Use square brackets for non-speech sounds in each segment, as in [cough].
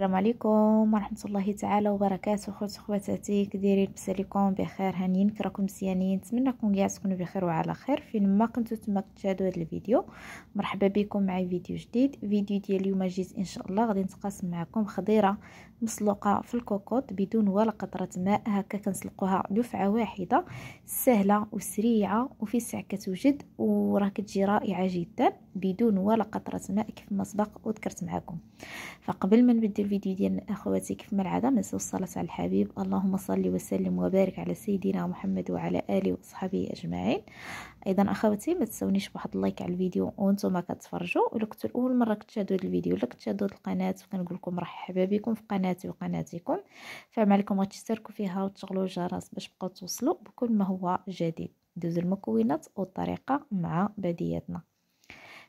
السلام عليكم ورحمة الله تعالى وبركاته خوت خواتاتي كديرين عليكم بخير هانيين كراكم مزيانين تكونوا كاع تكونوا بخير وعلى خير فين ما كنتو تما كتشاهدوا هذا الفيديو مرحبا بكم معي فيديو جديد فيديو ديال اليوم جيت ان شاء الله غادي نتقاسم معكم خضيره مسلوقه في الكوكوط بدون ولا قطره ماء هكا كنسلقوها دفعه واحده سهله وسريعه وفي ساعه كتوجد وراه كتجي رائعه جدا بدون ولا قطره ماء كيف ما سبق وذكرت معكم فقبل ما نبدا الفيديو ديالنا اخواتي كيف ما العاده ما الصلاه على الحبيب اللهم صل وسلم وبارك على سيدنا محمد وعلى اله وصحبه اجمعين ايضا اخواتي ما تنسونيش بواحد اللايك على الفيديو وانتم كتفرجوا ولا كنتوا اول مره كتشاهدوا الفيديو ولا كتشاهدوا القناه فكنقول لكم مرحبا بكم في قناتي وقناتكم فما عليكم غتشتركوا فيها وتشغلوا الجرس باش تبقاو توصلوا بكل ما هو جديد ندوزو المكونات والطريقه مع بديتنا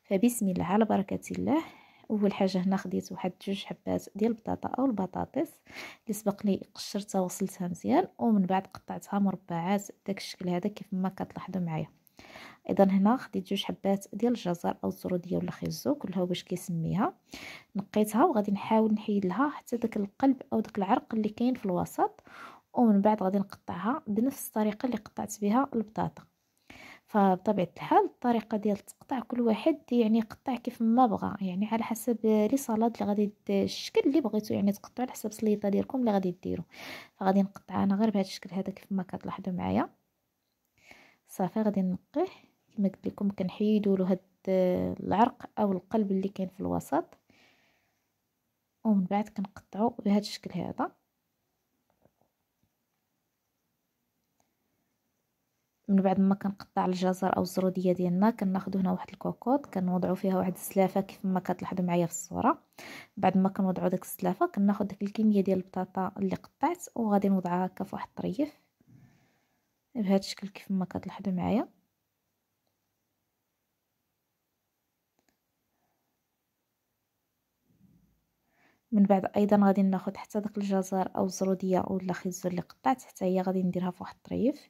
فبسم الله على بركه الله اول حاجه هنا خديت واحد جوج حبات ديال البطاطا او البطاطس اللي سبق لي قشرتها وغسلتها مزيان ومن بعد قطعتها مربعات داك الشكل هذا كيف ما كتلاحظوا معايا ايضا هنا خديت جوج حبات ديال الجزر او الزروديه ولا خيزو كلها باش كيسميها نقيتها وغادي نحاول نحيد لها حتى داك القلب او داك العرق اللي كاين في الوسط ومن بعد غادي نقطعها بنفس الطريقه اللي قطعت بها البطاطا فبطبيعه الحال الطريقه ديال التقطع كل واحد يعني يقطع كيف ما بغى يعني على حسب لي صلاد اللي غادي الشكل اللي بغيتو يعني تقطعوا على حسب السليطه ديالكم اللي غادي ديرو فغادي نقطع انا غير بهذا الشكل هذا كيف ما كتلاحظوا معايا صافي غادي نقيه كما قلت لكم كنحيدوا له هاد العرق او القلب اللي كاين في الوسط ومن بعد كنقطعوا بهذا الشكل هذا من بعد ما كنقطع الجزر او الزروديه ديالنا كناخذ هنا واحد الكوكوط كنوضعو فيها واحد السلافه كيف ما كتلاحظوا معايا في الصوره بعد ما كنوضعوا داك السلافه كناخذ ديك الكميه ديال البطاطا اللي قطعت وغادي نوضعها هكا في واحد الطريف بهذا الشكل كيف ما كتلاحظوا معايا من بعد ايضا غادي ناخذ حتى داك الجزر او الزروديه او الخيزور اللي قطعت حتى هي غادي نديرها فواحد الطريف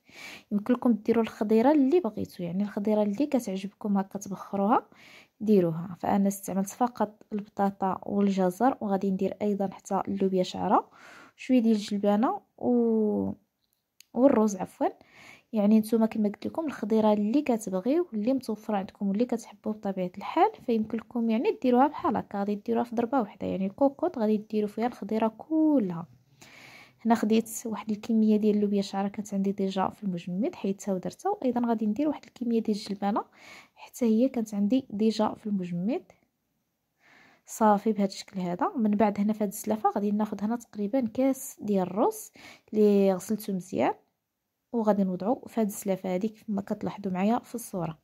يمكن لكم ديروا الخضيره اللي بغيتو يعني الخضيره اللي كتعجبكم هكا تبخروها ديروها فانا استعملت فقط البطاطا والجزر وغادي ندير ايضا حتى اللوبيا شعره شويه ديال الجلبانه و والرز عفوا يعني نتوما كما قلت لكم الخضيره اللي كتبغيو اللي متوفره عندكم واللي كتحبوه بطبيعه الحال فيمكن لكم يعني ديروها بحال هكا غادي ديروها في ضربه واحده يعني الكوكوط غادي ديروا فيها الخضيره كلها هنا خديت واحد الكميه ديال اللوبيا شعره كانت عندي ديجا في المجمد حيدتها ودرتها وايضا غادي ندير واحد الكميه ديال الجلبانه حتى هي كانت عندي ديجا في المجمد صافي بهذا الشكل هذا من بعد هنا في هذه السلافه غادي ناخذ هنا تقريبا كاس ديال الرز اللي غسلته مزيان وغادي نوضعو في هاد السلافه هذيك كما كتلاحظوا معايا في الصوره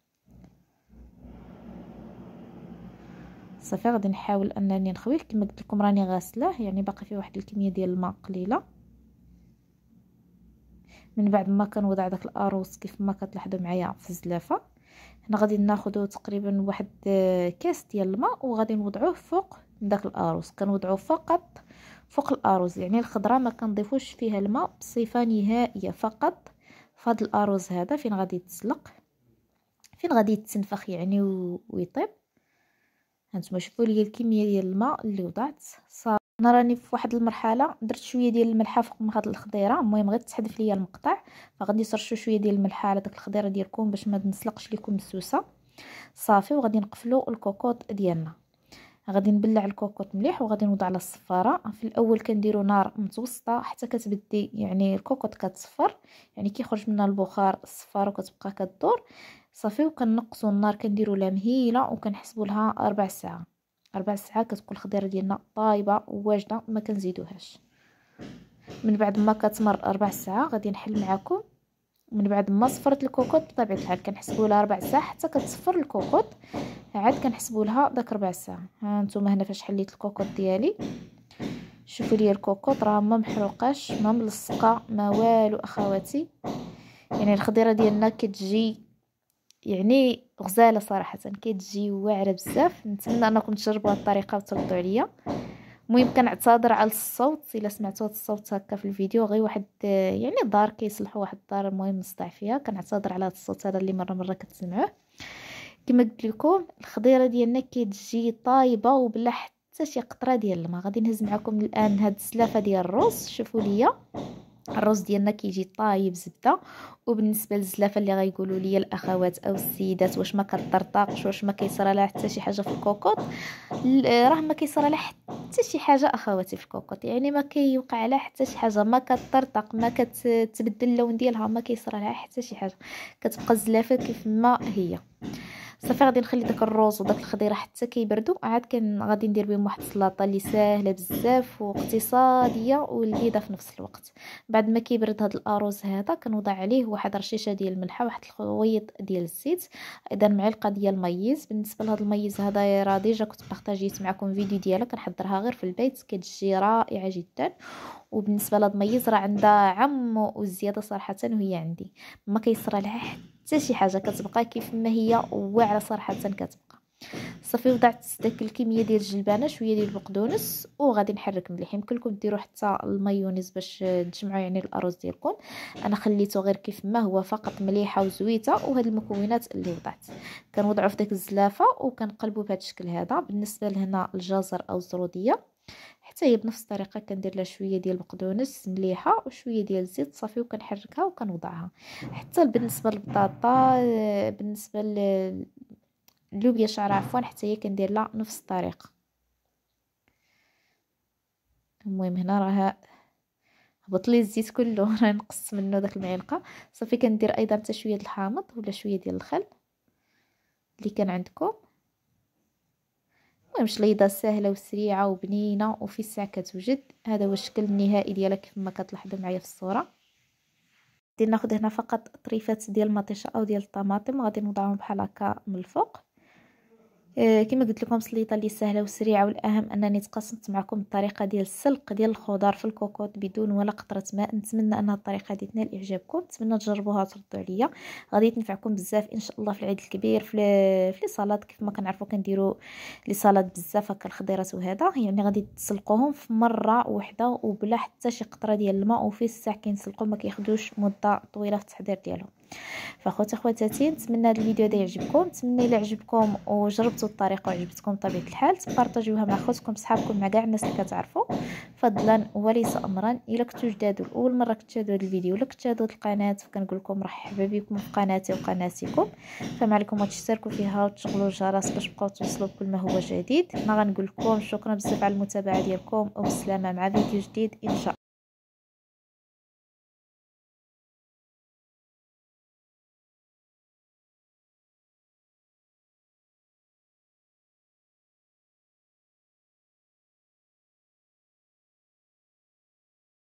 صافي غادي نحاول انني نخويه كما قلت لكم راني غاسلاه يعني باقي فيه واحد الكميه ديال الماء قليله من بعد ما كنوضع داك الاروس كيف ما كتلاحظوا معايا في الزلافه هنا غادي ناخذ تقريبا واحد كاس ديال الماء وغادي نوضعوه فوق داك الاروس كنوضعوه فقط فوق الاروز يعني الخضره ما كنضيفوش فيها الماء بصفه نهائيه فقط فهاد الاروز هذا فين غادي يتسلق فين غادي يتنفخ يعني ويطيب هانتوما شوفوا لي الكميه ديال الماء اللي وضعت صافي انا راني في واحد المرحله درت شويه ديال الملحه فوق من هاد الخضيره المهم غير تحذف ليا المقطع فغادي صرشو شويه ديال الملحه على داك الخضيره ديالكم باش ما نسلقش لكم السوسه صافي وغادي نقفلو الكوكوط ديالنا غادي نبلع الكوكوط مليح وغادي نوضع على الصفاره في الاول كنديرو نار متوسطه حتى كتبدي يعني الكوكوط كتصفر يعني كيخرج منها البخار الصفاره وكتبقى كدور صافي وكنقصوا النار كنديروا لها مهيله وكنحسبوا لها ربع ساعه ربع ساعه كتكون الخضيره ديالنا طايبه وواجده ما كنزيدوهاش من بعد ما كتمر ربع ساعه غادي نحل معكم من بعد ما صفرت الكوكوط بطبيعه الحال كنحسبوا لها ربع ساعه حتى كتصفر الكوكوط عاد كنحسبوا لها داك ربع ساعه ها نتوما هنا فاش حليت الكوكوط ديالي شوفوا لي الكوكوط راه ما محروقاش ما ملصقه ما والو اخواتي يعني الخضيره ديالنا كتجي يعني غزاله صراحه كتجي واعره بزاف نتمنى انكم تجربوا هذه الطريقه وتردوا عليا المهم كنعتذر على الصوت الا سمعتوا هذا الصوت هكا في الفيديو غير واحد يعني دار كيصلحوا واحد الدار المهم نصدع فيها كنعتذر على هذا الصوت هذا اللي مره مره كتسمعوه كما قلت لكم الخضيره ديالنا كتجي طايبه وبلا حتى شي قطره ديال الماء غادي نهز معكم الان هاد السلافه ديال الرز شوفوا ليا الرز ديالنا كيجي طايب زبده وبالنسبه للزلافه اللي غيقولوا لي الاخوات او السيدات واش ما كتطرطقش واش ما كيصرى لها حتى شي حاجه في الكوكوط راه ما كيصرى لها حتى شي حاجه اخواتي في الكوكوط يعني ما كيوقع لها حتى شي حاجه ما كتطرطق ما كتبدل اللون ديالها ما كيصرى لها حتى شي حاجه كتبقى الزلافه كيف ما هي صافي غادي نخلي داك الروز وداك الخضيره حتى كيبردوا عاد كان غادي ندير بهم واحد السلطه اللي ساهله بزاف واقتصاديه ولذيذه في نفس الوقت بعد ما كيبرد هذا الاروز هذا كنوضع عليه واحد رشيشه ديال الملحه واحد الخويط ديال الزيت اذا معلقه ديال الميز بالنسبه لهذا الميز هذا راه ديجا كنت بارطاجيت معكم فيديو ديالها كنحضرها غير في البيت كتجي رائعه جدا وبالنسبه لهاد الميز راه عندها عم وزياده صراحه وهي عندي ما كيصرى لها حتى حتى شي حاجه كتبقى كيف ما هي واعره صراحه كتبقى صافي وضعت داك الكميه ديال الجلبانه شويه ديال البقدونس وغادي نحرك مليح يمكنكم ديروا حتى المايونيز باش تجمعوا يعني الارز ديالكم انا خليته غير كيف ما هو فقط مليحه وزويته وهاد المكونات اللي وضعت كنوضعوا في داك الزلافه وكنقلبوا بهذا الشكل هذا بالنسبه لهنا الجزر او الزروديه حتى هي بنفس الطريقه كندير لها شويه ديال البقدونس مليحه وشويه ديال الزيت صافي وكنحركها وكنوضعها حتى بالنسبه للبطاطا آه، بالنسبه للوبيا شعر عفوا حتى هي كندير لها نفس الطريقه المهم هنا راها هبط لي الزيت كله [laughs] راه نقص منه داك المعلقه صافي كندير ايضا حتى شويه الحامض ولا شويه ديال الخل اللي كان عندكم المهم شليضه سهله وسريعه وبنينه وفي الساعة كتوجد هذا هو الشكل النهائي ديالها كما كتلاحظوا معايا في الصوره غادي ناخذ هنا فقط طريفات ديال المطيشه او ديال الطماطم غادي نوضعهم بحال هكا من الفوق آه، كما قلت لكم سليطه اللي سهله وسريعه والاهم انني تقاسمت معكم الطريقه ديال السلق ديال الخضار في الكوكوط بدون ولا قطره ماء نتمنى ان الطريقه هذه تنال اعجابكم نتمنى تجربوها وتردوا عليا غادي تنفعكم بزاف ان شاء الله في العيد الكبير في في الصالات كيف ما كنعرفوا كنديروا لي بزاف هكا الخضيرات وهذا يعني غادي تسلقوهم في مره واحده وبلا حتى شي قطره ديال الماء وفي الساع كينسلقوا ما كياخذوش مده طويله في التحضير ديالهم فاخوت اخواتاتي نتمنى هذا الفيديو هذا يعجبكم نتمنى الى عجبكم وجربتوا الطريقه وعجبتكم بطبيعه الحال تبارطاجيوها مع خوتكم صحابكم مع كاع الناس اللي كتعرفوا فضلا وليس امرا الى كنتو جداد اول مره كتشاهدوا هذا الفيديو ولا كتشاهدوا القناه فكنقول لكم مرحبا بكم في قناتي وقناتكم فما عليكم تشتركوا فيها وتشغلوا الجرس باش تبقاو توصلوا بكل ما هو جديد ما غنقول لكم شكرا بزاف على المتابعه ديالكم وبسلامه مع فيديو جديد ان شاء الله